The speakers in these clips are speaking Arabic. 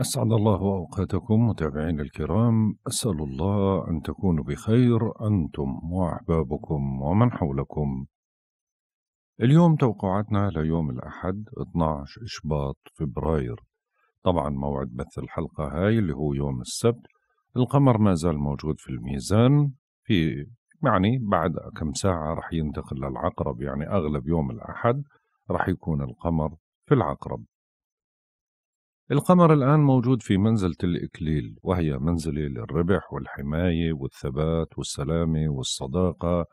أسعد الله أوقاتكم متابعين الكرام أسأل الله أن تكونوا بخير أنتم وأحبابكم ومن حولكم اليوم توقعاتنا ليوم الأحد 12 إشباط فبراير طبعا موعد بث الحلقة هاي اللي هو يوم السبت القمر ما زال موجود في الميزان في يعني بعد كم ساعة رح ينتقل للعقرب يعني أغلب يوم الأحد رح يكون القمر في العقرب القمر الآن موجود في منزلة الإكليل وهي منزلة للربح والحماية والثبات والسلامة والصداقة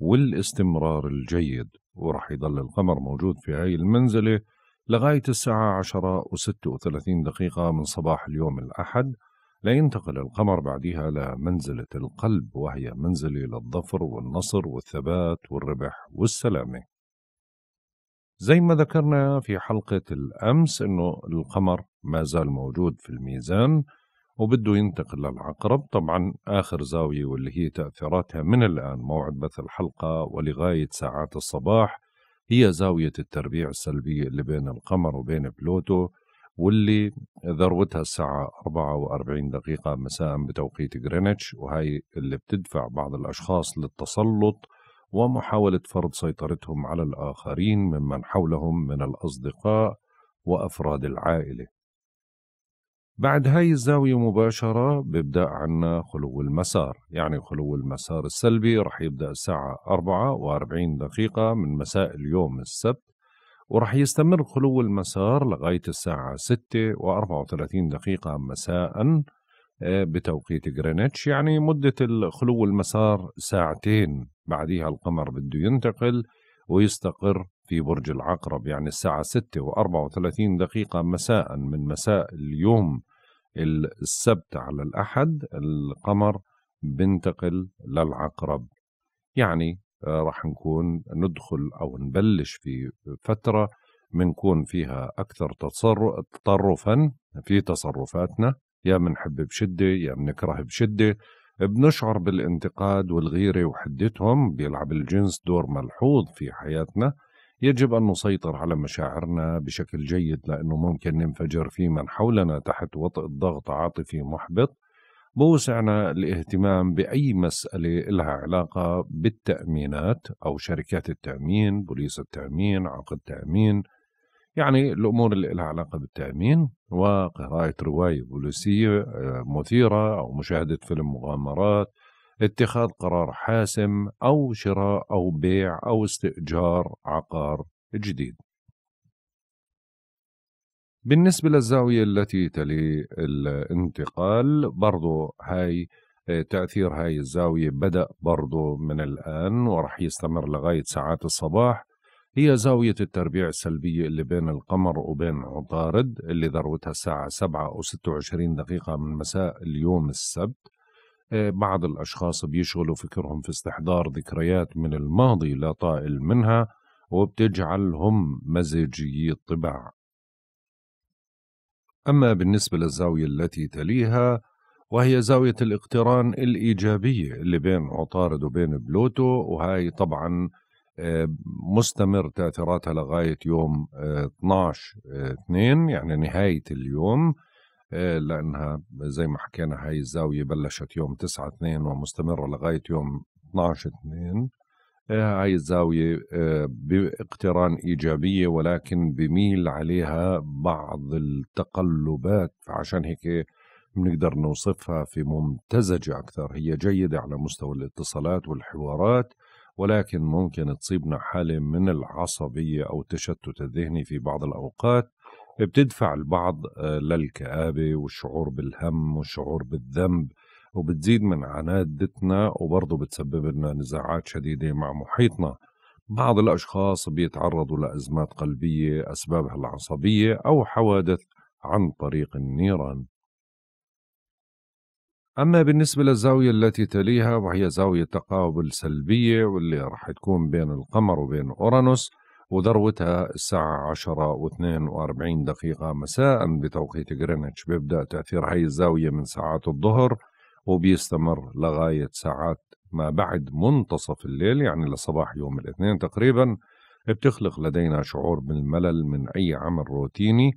والاستمرار الجيد ورح يضل القمر موجود في هاي المنزلة لغاية الساعة عشرة وستة وثلاثين دقيقة من صباح اليوم الأحد لينتقل القمر بعدها لمنزلة القلب وهي منزلة للظفر والنصر والثبات والربح والسلامة زي ما ذكرنا في حلقة الأمس أنه القمر ما زال موجود في الميزان وبده ينتقل للعقرب طبعا آخر زاوية واللي هي تأثيراتها من الآن موعد بث الحلقة ولغاية ساعات الصباح هي زاوية التربيع السلبية اللي بين القمر وبين بلوتو واللي ذروتها الساعة 44 دقيقة مساء بتوقيت غرينتش وهي اللي بتدفع بعض الأشخاص للتسلط ومحاولة فرض سيطرتهم على الآخرين ممن حولهم من الأصدقاء وأفراد العائلة بعد هاي الزاوية مباشرة بيبدأ عنا خلو المسار يعني خلو المسار السلبي رح يبدأ الساعة 44 دقيقة من مساء اليوم السبت ورح يستمر خلو المسار لغاية الساعة 6 و34 دقيقة مساءً بتوقيت غرينتش يعني مدة خلو المسار ساعتين بعديها القمر بده ينتقل ويستقر في برج العقرب يعني الساعة 6 و34 دقيقة مساء من مساء اليوم السبت على الأحد القمر بنتقل للعقرب يعني آه، راح نكون ندخل أو نبلش في فترة بنكون فيها أكثر تطرفا في تصرفاتنا يا منحب بشدة يا منكره بشدة بنشعر بالانتقاد والغيرة وحدتهم بيلعب الجنس دور ملحوظ في حياتنا يجب أن نسيطر على مشاعرنا بشكل جيد لأنه ممكن ننفجر في من حولنا تحت وطئ ضغط عاطفي محبط بوسعنا الاهتمام بأي مسألة لها علاقة بالتأمينات أو شركات التأمين بوليس التأمين عقد تأمين يعني الأمور اللي لها علاقة بالتأمين وقراءة رواية بوليسية آه، مثيرة أو مشاهدة فيلم مغامرات اتخاذ قرار حاسم أو شراء أو بيع أو استئجار عقار جديد بالنسبة للزاوية التي تلي الانتقال برضو هاي آه، تأثير هاي الزاوية بدأ برضو من الآن ورح يستمر لغاية ساعات الصباح هي زاوية التربيع السلبية اللي بين القمر وبين عطارد اللي ذروتها الساعة 7 أو 26 دقيقة من مساء اليوم السبت آه، بعض الأشخاص بيشغلوا فكرهم في استحضار ذكريات من الماضي لا طائل منها وبتجعلهم مزاجيي الطباع أما بالنسبة للزاوية التي تليها وهي زاوية الاقتران الإيجابية اللي بين عطارد وبين بلوتو وهاي طبعاً مستمر تأثيراتها لغاية يوم 12 آه، 2 آه، يعني نهاية اليوم آه، لأنها زي ما حكينا هاي الزاوية بلشت يوم 9 2 ومستمرة لغاية يوم 12 2 هاي الزاوية باقتران إيجابية ولكن بميل عليها بعض التقلبات فعشان هيك بنقدر نوصفها في ممتزجة أكثر هي جيدة على مستوى الاتصالات والحوارات ولكن ممكن تصيبنا حالة من العصبية أو التشتت الذهني في بعض الأوقات بتدفع البعض آه، للكآبة والشعور بالهم والشعور بالذنب وبتزيد من عنادتنا وبرضه بتسبب لنا نزاعات شديدة مع محيطنا بعض الأشخاص بيتعرضوا لأزمات قلبية أسبابها العصبية أو حوادث عن طريق النيران أما بالنسبة للزاوية التي تليها وهي زاوية تقابل سلبية واللي راح تكون بين القمر وبين أورانوس وذروتها الساعة 10 و 42 دقيقة مساء بتوقيت غرينتش بيبدأ تأثير هاي الزاوية من ساعات الظهر وبيستمر لغاية ساعات ما بعد منتصف الليل يعني لصباح يوم الاثنين تقريبا بتخلق لدينا شعور بالملل من أي عمل روتيني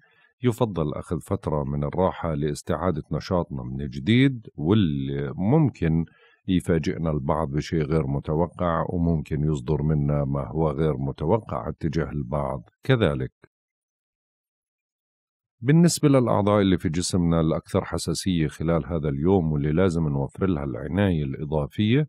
يفضل أخذ فترة من الراحة لاستعادة نشاطنا من جديد واللي ممكن يفاجئنا البعض بشيء غير متوقع وممكن يصدر منا ما هو غير متوقع اتجاه البعض كذلك بالنسبة للأعضاء اللي في جسمنا الأكثر حساسية خلال هذا اليوم واللي لازم نوفر لها العناية الإضافية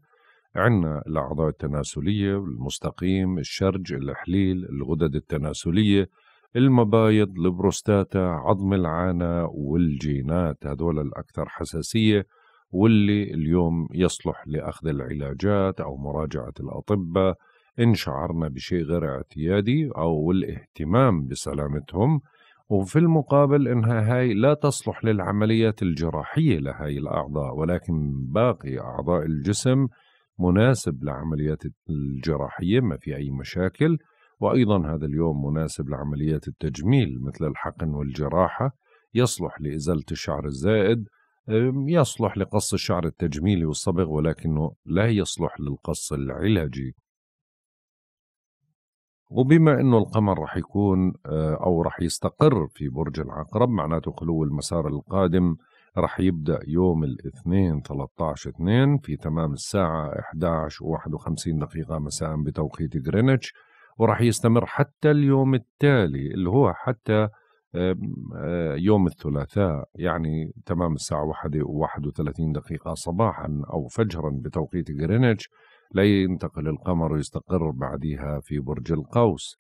عندنا الأعضاء التناسلية المستقيم الشرج الحليل الغدد التناسلية المبايض البروستاتا عظم العانة والجينات هذول الأكثر حساسية واللي اليوم يصلح لأخذ العلاجات أو مراجعة الأطباء إن شعرنا بشيء غير اعتيادي أو الاهتمام بسلامتهم وفي المقابل إنها هاي لا تصلح للعمليات الجراحية لهاي الأعضاء ولكن باقي أعضاء الجسم مناسب لعمليات الجراحية ما في أي مشاكل وأيضا هذا اليوم مناسب لعمليات التجميل مثل الحقن والجراحة يصلح لإزالة الشعر الزائد يصلح لقص الشعر التجميلي والصبغ ولكنه لا يصلح للقص العلاجي وبما انه القمر رح يكون آه، او رح يستقر في برج العقرب معناته خلو المسار القادم رح يبدا يوم الاثنين 13 2 في تمام الساعه 11 و51 دقيقه مساء بتوقيت غرينتش وراح يستمر حتى اليوم التالي اللي هو حتى آه، يوم الثلاثاء يعني تمام الساعة وثلاثين دقيقة صباحا أو فجرا بتوقيت غرينتش لا ينتقل القمر ويستقر بعدها في برج القوس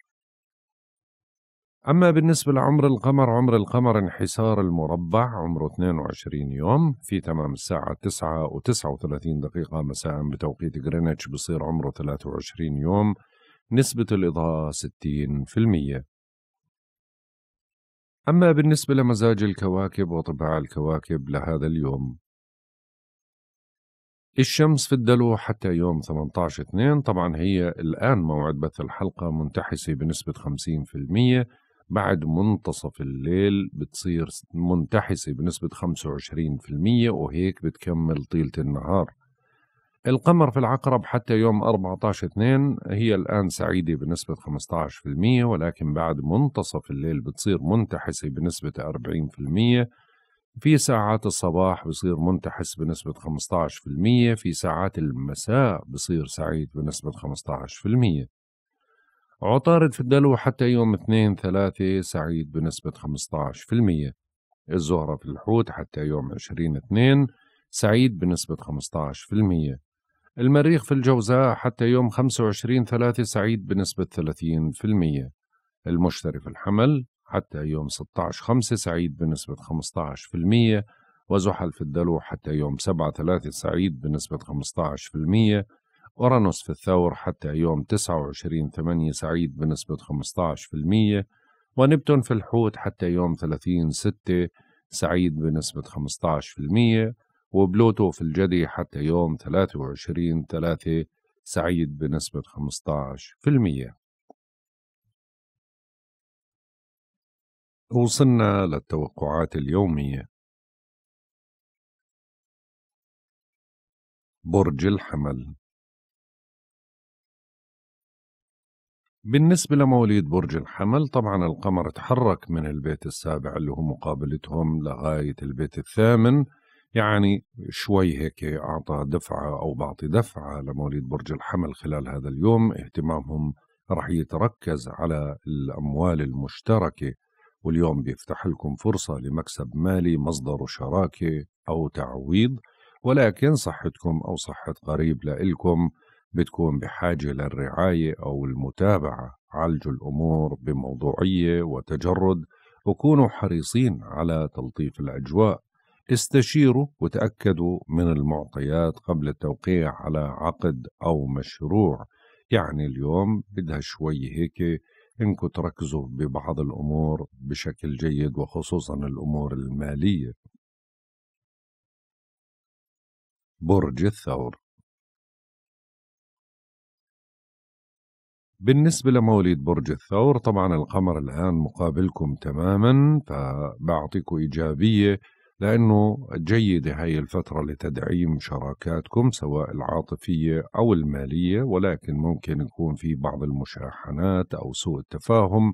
أما بالنسبة لعمر القمر عمر القمر انحسار المربع عمره 22 يوم في تمام الساعة 9 و39 دقيقة مساء بتوقيت غرينتش بصير عمره 23 يوم نسبة الإضاءة 60% أما بالنسبة لمزاج الكواكب وطباع الكواكب لهذا اليوم الشمس في الدلو حتى يوم 18/2 طبعا هي الآن موعد بث الحلقة منتحسة بنسبة 50% بعد منتصف الليل بتصير منتحسة بنسبة 25% وهيك بتكمل طيلة النهار القمر في العقرب حتى يوم 14 2 هي الآن سعيدة بنسبة 15% ولكن بعد منتصف الليل بتصير منتحسة بنسبة 40% في ساعات الصباح بصير منتحس بنسبة 15% في ساعات المساء بصير سعيد بنسبة 15% عطارد في الدلو حتى يوم 2 3 سعيد بنسبة 15% الزهرة في الحوت حتى يوم 20 2 سعيد بنسبة 15% المريخ في الجوزاء حتى يوم 25 ثلاثة سعيد بنسبة 30% المشتري في الحمل حتى يوم 16 خمسة سعيد بنسبة 15% وزحل في الدلو حتى يوم 7 ثلاثة سعيد بنسبة 15% أورانوس في الثور حتى يوم 29 8 سعيد بنسبة 15% ونبتون في الحوت حتى يوم 30 6 سعيد بنسبة 15% وبلوتو في الجدي حتى يوم 23 3 سعيد بنسبة 15% وصلنا للتوقعات اليومية برج الحمل بالنسبة لمواليد برج الحمل طبعا القمر تحرك من البيت السابع اللي هو مقابلتهم لغاية البيت الثامن يعني شوي هيك أعطى دفعة أو بعطي دفعة لمواليد برج الحمل خلال هذا اليوم اهتمامهم رح يتركز على الأموال المشتركة واليوم بيفتح لكم فرصة لمكسب مالي مصدر شراكة أو تعويض ولكن صحتكم أو صحة قريب لإلكم بتكون بحاجة للرعاية أو المتابعة عالجوا الأمور بموضوعية وتجرد وكونوا حريصين على تلطيف الأجواء استشيروا وتأكدوا من المعطيات قبل التوقيع على عقد أو مشروع يعني اليوم بدها شوي هيك انكم تركزوا ببعض الأمور بشكل جيد وخصوصا الأمور المالية برج الثور بالنسبة لمواليد برج الثور طبعا القمر الآن مقابلكم تماما فبعطيكم إيجابية لأنه جيدة هاي الفترة لتدعيم شراكاتكم سواء العاطفية أو المالية ولكن ممكن يكون في بعض المشاحنات أو سوء التفاهم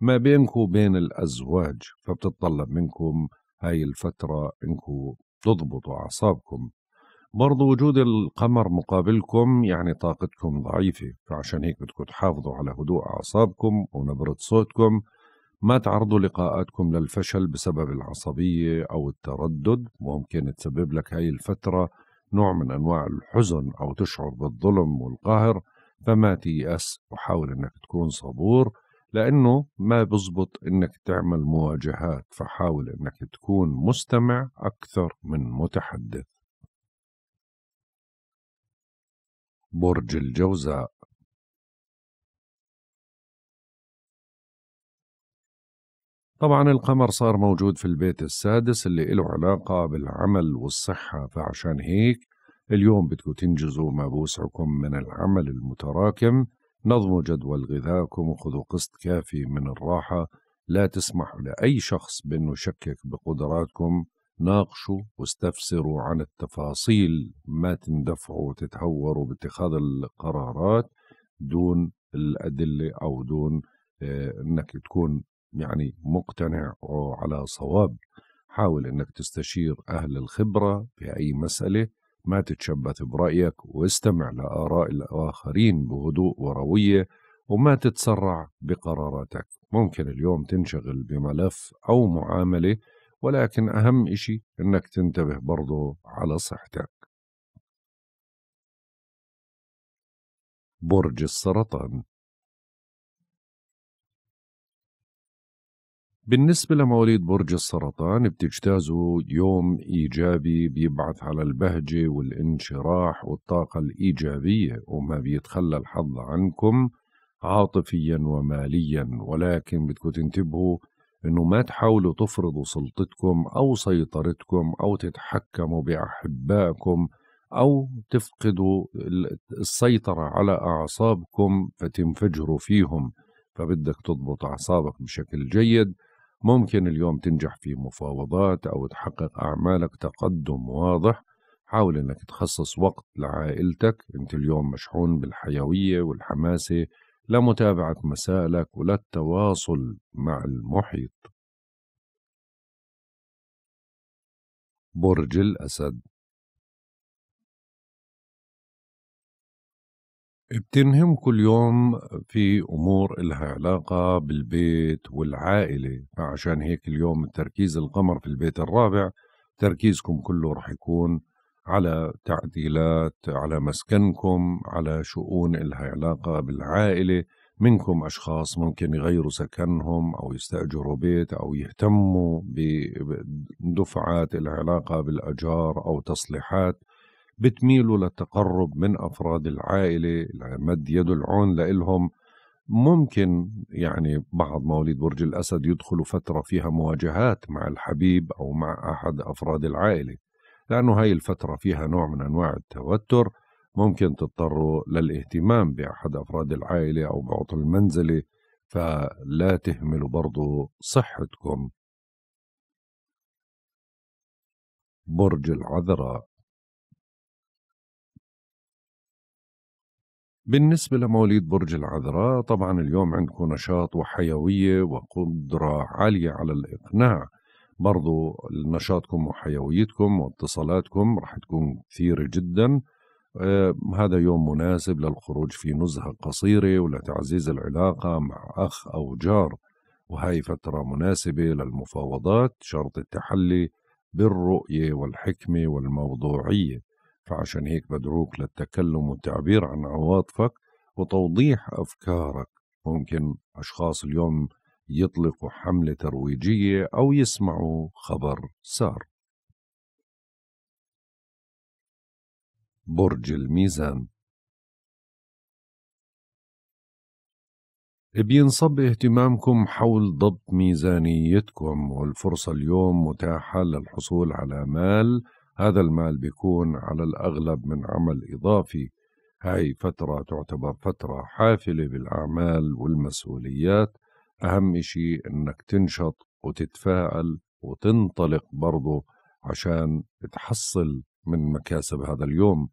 ما بينكم وبين الأزواج فبتطلب منكم هاي الفترة انكم تضبطوا أعصابكم برضو وجود القمر مقابلكم يعني طاقتكم ضعيفة فعشان هيك بدكم تحافظوا على هدوء أعصابكم ونبرة صوتكم ما تعرضوا لقاءاتكم للفشل بسبب العصبية أو التردد ممكن تسبب لك هاي الفترة نوع من أنواع الحزن أو تشعر بالظلم والقهر فما تيأس وحاول أنك تكون صبور لأنه ما بزبط أنك تعمل مواجهات فحاول أنك تكون مستمع أكثر من متحدث برج الجوزاء طبعا القمر صار موجود في البيت السادس اللي له علاقة بالعمل والصحة فعشان هيك اليوم بدكم تنجزوا ما بوسعكم من العمل المتراكم نظموا جدول غذائكم وخذوا قسط كافي من الراحة لا تسمحوا لأي شخص بأنه يشكك بقدراتكم ناقشوا واستفسروا عن التفاصيل ما تندفعوا وتتهوروا باتخاذ القرارات دون الأدلة أو دون آه، أنك تكون يعني مقتنع وعلى صواب حاول انك تستشير اهل الخبره في اي مساله ما تتشبث برايك واستمع لاراء الاخرين بهدوء ورويه وما تتسرع بقراراتك ممكن اليوم تنشغل بملف او معامله ولكن اهم اشي انك تنتبه برضه على صحتك برج السرطان بالنسبة لمواليد برج السرطان بتجتازوا يوم إيجابي بيبعث على البهجة والانشراح والطاقة الإيجابية وما بيتخلى الحظ عنكم عاطفيا وماليا ولكن بدكم تنتبهوا انه ما تحاولوا تفرضوا سلطتكم او سيطرتكم او تتحكموا باحبائكم او تفقدوا السيطره على اعصابكم فتنفجروا فيهم فبدك تضبط اعصابك بشكل جيد ممكن اليوم تنجح في مفاوضات أو تحقق أعمالك تقدم واضح حاول أنك تخصص وقت لعائلتك أنت اليوم مشحون بالحيوية والحماسة لمتابعة مسائلك وللتواصل مع المحيط برج الأسد بتنهم كل يوم في أمور إلها علاقة بالبيت والعائلة فعشان هيك اليوم تركيز القمر في البيت الرابع تركيزكم كله رح يكون على تعديلات على مسكنكم على شؤون إلها علاقة بالعائلة منكم أشخاص ممكن يغيروا سكنهم أو يستأجروا بيت أو يهتموا بدفعات العلاقة بالأجار أو تصليحات بتميلوا للتقرب من أفراد العائلة مد يد العون لإلهم ممكن يعني بعض مواليد برج الأسد يدخلوا فترة فيها مواجهات مع الحبيب أو مع أحد أفراد العائلة لأنه هاي الفترة فيها نوع من أنواع التوتر ممكن تضطروا للاهتمام بأحد أفراد العائلة أو بعض المنزلة فلا تهملوا برضو صحتكم برج العذراء بالنسبة لمواليد برج العذراء طبعا اليوم عندكم نشاط وحيوية وقدرة عالية على الإقناع برضو نشاطكم وحيويتكم واتصالاتكم رح تكون كثيرة جدا آه هذا يوم مناسب للخروج في نزهة قصيرة ولتعزيز العلاقة مع أخ أو جار وهي فترة مناسبة للمفاوضات شرط التحلي بالرؤية والحكمة والموضوعية فعشان هيك بدعوك للتكلم والتعبير عن عواطفك وتوضيح أفكارك ممكن أشخاص اليوم يطلقوا حملة ترويجية أو يسمعوا خبر سار برج الميزان بينصب اهتمامكم حول ضبط ميزانيتكم والفرصة اليوم متاحة للحصول على مال هذا المال بيكون على الأغلب من عمل إضافي هاي فترة تعتبر فترة حافلة بالأعمال والمسؤوليات أهم شيء إنك تنشط وتتفاعل وتنطلق برضه عشان تحصل من مكاسب هذا اليوم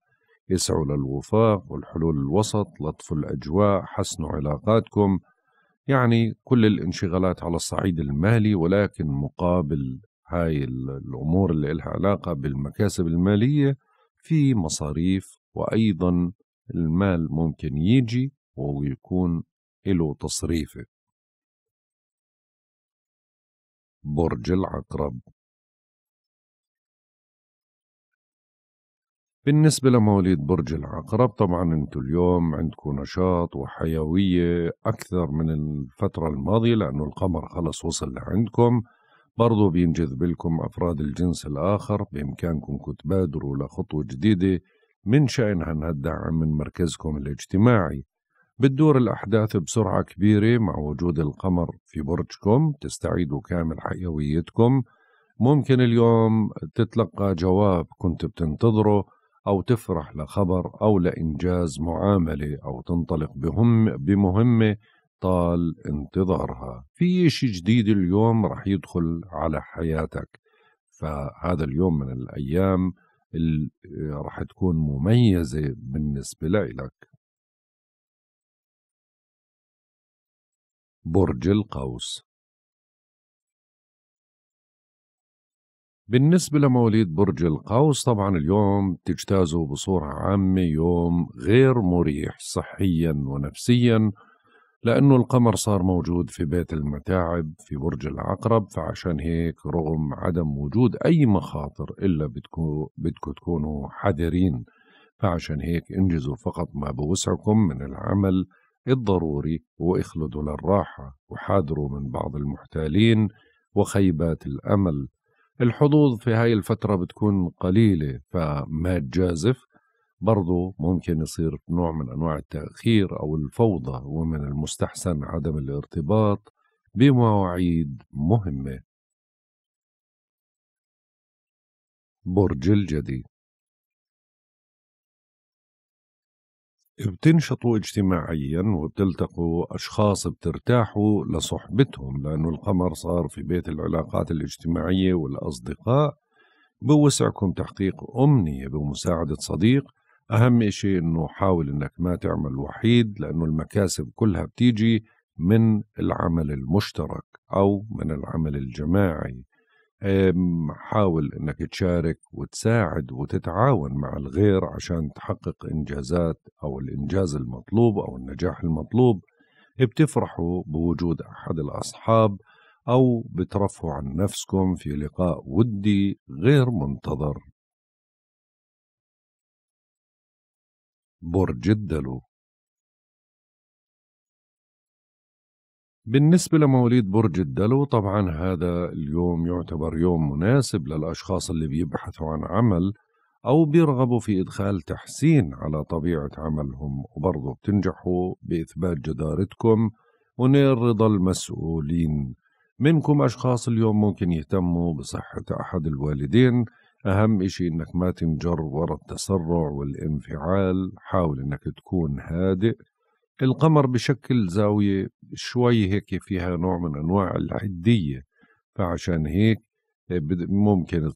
اسعوا للوفاق والحلول الوسط لطفوا الأجواء حسنوا علاقاتكم يعني كل الانشغالات على الصعيد المالي ولكن مقابل هاي الأمور اللي إلها علاقة بالمكاسب المالية في مصاريف وأيضا المال ممكن يجي ويكون له تصريفه برج العقرب بالنسبة لمواليد برج العقرب طبعا انتوا اليوم عندكم نشاط وحيوية أكثر من الفترة الماضية لأنه القمر خلص وصل لعندكم برضو بينجذب لكم أفراد الجنس الآخر بإمكانكم تبادروا لخطوة جديدة من شأنها أنها تدعم من مركزكم الاجتماعي بتدور الأحداث بسرعة كبيرة مع وجود القمر في برجكم تستعيدوا كامل حيويتكم ممكن اليوم تتلقى جواب كنت بتنتظره أو تفرح لخبر أو لإنجاز معاملة أو تنطلق بهم بمهمة بطال انتظارها في شيء جديد اليوم رح يدخل على حياتك فهذا اليوم من الأيام اللي آه، رح تكون مميزة بالنسبة لإلك برج القوس بالنسبة لمواليد برج القوس طبعا اليوم تجتازوا بصورة عامة يوم غير مريح صحيا ونفسيا لأنه القمر صار موجود في بيت المتاعب في برج العقرب فعشان هيك رغم عدم وجود أي مخاطر إلا بدكم بدكم تكونوا حذرين فعشان هيك انجزوا فقط ما بوسعكم من العمل الضروري واخلدوا للراحة وحاذروا من بعض المحتالين وخيبات الأمل الحظوظ في هاي الفترة بتكون قليلة فما تجازف برضه ممكن يصير نوع من أنواع التأخير أو الفوضى ومن المستحسن عدم الارتباط بمواعيد مهمة برج الجدي بتنشطوا اجتماعيا وبتلتقوا أشخاص بترتاحوا لصحبتهم لأنه القمر صار في بيت العلاقات الاجتماعية والأصدقاء بوسعكم تحقيق أمنية بمساعدة صديق أهم شيء أنه حاول أنك ما تعمل وحيد لأنه المكاسب كلها بتيجي من العمل المشترك أو من العمل الجماعي حاول أنك تشارك وتساعد وتتعاون مع الغير عشان تحقق إنجازات أو الإنجاز المطلوب أو النجاح المطلوب بتفرحوا بوجود أحد الأصحاب أو بترفعوا عن نفسكم في لقاء ودي غير منتظر برج الدلو بالنسبة لمواليد برج الدلو طبعا هذا اليوم يعتبر يوم مناسب للأشخاص اللي بيبحثوا عن عمل أو بيرغبوا في إدخال تحسين على طبيعة عملهم وبرضه بتنجحوا بإثبات جدارتكم ونير رضا المسؤولين منكم أشخاص اليوم ممكن يهتموا بصحة أحد الوالدين أهم إشي إنك ما تنجر ورا التسرع والانفعال حاول إنك تكون هادئ القمر بشكل زاوية شوي هيك فيها نوع من أنواع الحدية فعشان هيك آه، ممكن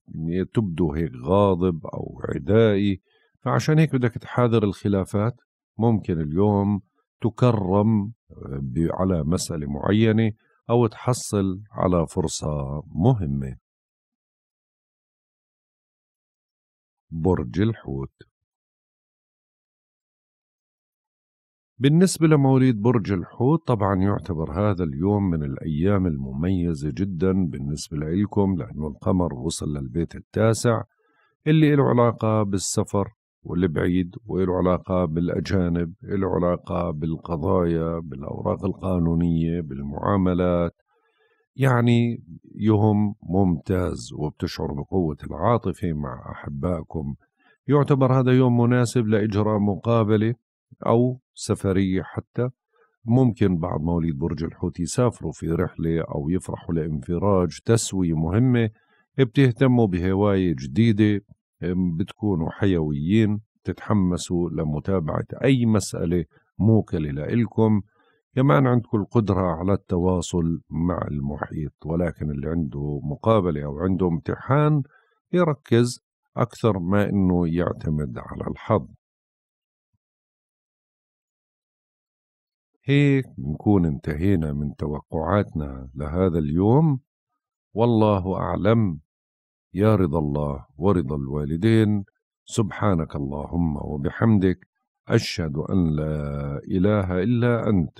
تبدو هيك غاضب أو عدائي فعشان هيك بدك تحاذر الخلافات ممكن اليوم تكرم آه، على مسألة معينة أو تحصل على فرصة مهمة برج الحوت بالنسبة لمواليد برج الحوت طبعا يعتبر هذا اليوم من الأيام المميزة جدا بالنسبة لكم لأنه القمر وصل للبيت التاسع اللي له علاقة بالسفر والبعيد وله علاقة بالأجانب له علاقة بالقضايا بالأوراق القانونية بالمعاملات يعني يوم ممتاز وبتشعر بقوة العاطفة مع أحبائكم يعتبر هذا يوم مناسب لإجراء مقابلة أو سفرية حتى ممكن بعض مواليد برج الحوت يسافروا في رحلة أو يفرحوا لانفراج تسوية مهمة بتهتموا بهواية جديدة بتكونوا حيويين تتحمسوا لمتابعة أي مسألة موكلة لإلكم كمان أن عندكم القدرة على التواصل مع المحيط ولكن اللي عنده مقابلة أو عنده امتحان يركز أكثر ما أنه يعتمد على الحظ هيك بنكون انتهينا من توقعاتنا لهذا اليوم والله أعلم يا رضا الله ورضا الوالدين سبحانك اللهم وبحمدك أشهد أن لا إله إلا أنت